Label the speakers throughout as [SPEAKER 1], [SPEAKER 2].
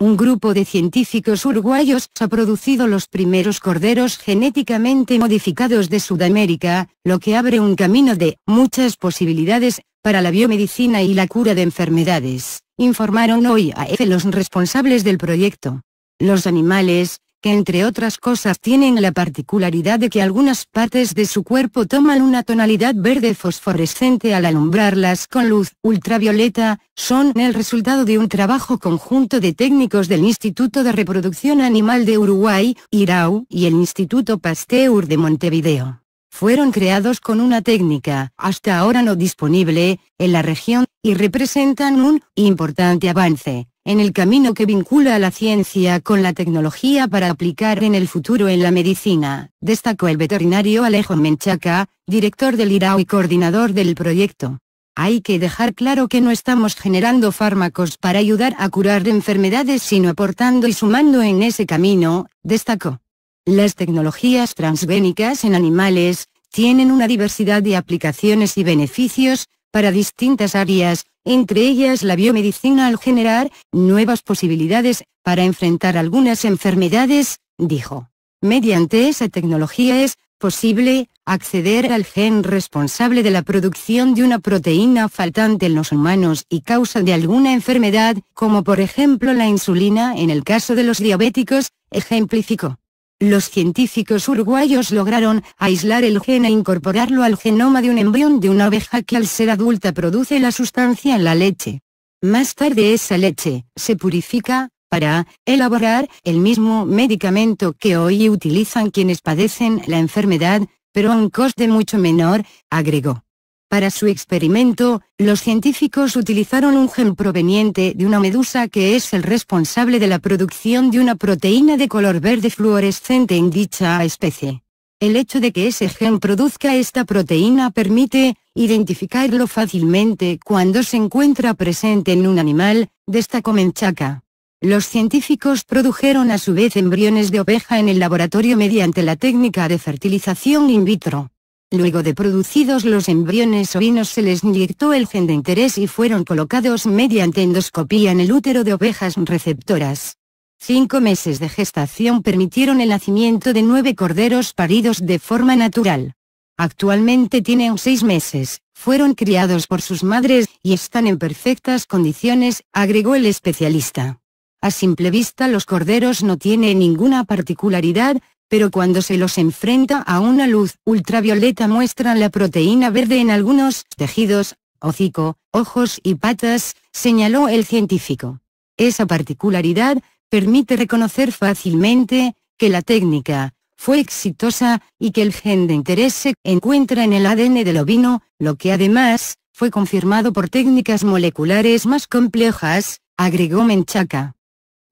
[SPEAKER 1] un grupo de científicos uruguayos ha producido los primeros corderos genéticamente modificados de Sudamérica, lo que abre un camino de muchas posibilidades para la biomedicina y la cura de enfermedades, informaron hoy a EFE e los responsables del proyecto. Los animales, que entre otras cosas tienen la particularidad de que algunas partes de su cuerpo toman una tonalidad verde fosforescente al alumbrarlas con luz ultravioleta, son el resultado de un trabajo conjunto de técnicos del Instituto de Reproducción Animal de Uruguay, IRAU, y el Instituto Pasteur de Montevideo. Fueron creados con una técnica, hasta ahora no disponible, en la región, y representan un importante avance, en el camino que vincula la ciencia con la tecnología para aplicar en el futuro en la medicina, destacó el veterinario Alejo Menchaca, director del IRAO y coordinador del proyecto. Hay que dejar claro que no estamos generando fármacos para ayudar a curar enfermedades sino aportando y sumando en ese camino, destacó. Las tecnologías transgénicas en animales, tienen una diversidad de aplicaciones y beneficios, para distintas áreas, entre ellas la biomedicina al generar nuevas posibilidades para enfrentar algunas enfermedades, dijo. Mediante esa tecnología es posible acceder al gen responsable de la producción de una proteína faltante en los humanos y causa de alguna enfermedad, como por ejemplo la insulina en el caso de los diabéticos, ejemplificó. Los científicos uruguayos lograron aislar el gen e incorporarlo al genoma de un embrión de una oveja que al ser adulta produce la sustancia en la leche. Más tarde esa leche se purifica, para elaborar el mismo medicamento que hoy utilizan quienes padecen la enfermedad, pero a un coste mucho menor, agregó. Para su experimento, los científicos utilizaron un gen proveniente de una medusa que es el responsable de la producción de una proteína de color verde fluorescente en dicha especie. El hecho de que ese gen produzca esta proteína permite identificarlo fácilmente cuando se encuentra presente en un animal, destacó Menchaca. Los científicos produjeron a su vez embriones de oveja en el laboratorio mediante la técnica de fertilización in vitro. Luego de producidos los embriones ovinos se les inyectó el gen de interés y fueron colocados mediante endoscopía en el útero de ovejas receptoras. Cinco meses de gestación permitieron el nacimiento de nueve corderos paridos de forma natural. Actualmente tienen seis meses, fueron criados por sus madres, y están en perfectas condiciones, agregó el especialista. A simple vista los corderos no tienen ninguna particularidad, pero cuando se los enfrenta a una luz ultravioleta muestran la proteína verde en algunos tejidos, hocico, ojos y patas, señaló el científico. Esa particularidad, permite reconocer fácilmente, que la técnica, fue exitosa, y que el gen de interés se encuentra en el ADN del ovino, lo que además, fue confirmado por técnicas moleculares más complejas, agregó Menchaca.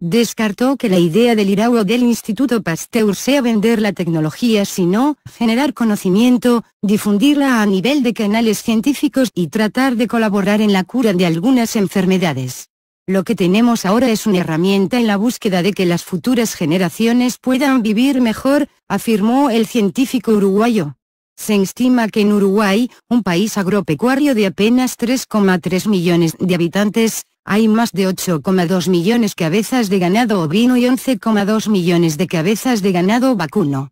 [SPEAKER 1] Descartó que la idea del IRAU del Instituto Pasteur sea vender la tecnología sino, generar conocimiento, difundirla a nivel de canales científicos y tratar de colaborar en la cura de algunas enfermedades. Lo que tenemos ahora es una herramienta en la búsqueda de que las futuras generaciones puedan vivir mejor, afirmó el científico uruguayo. Se estima que en Uruguay, un país agropecuario de apenas 3,3 millones de habitantes, hay más de 8,2 millones cabezas de ganado ovino y 11,2 millones de cabezas de ganado vacuno.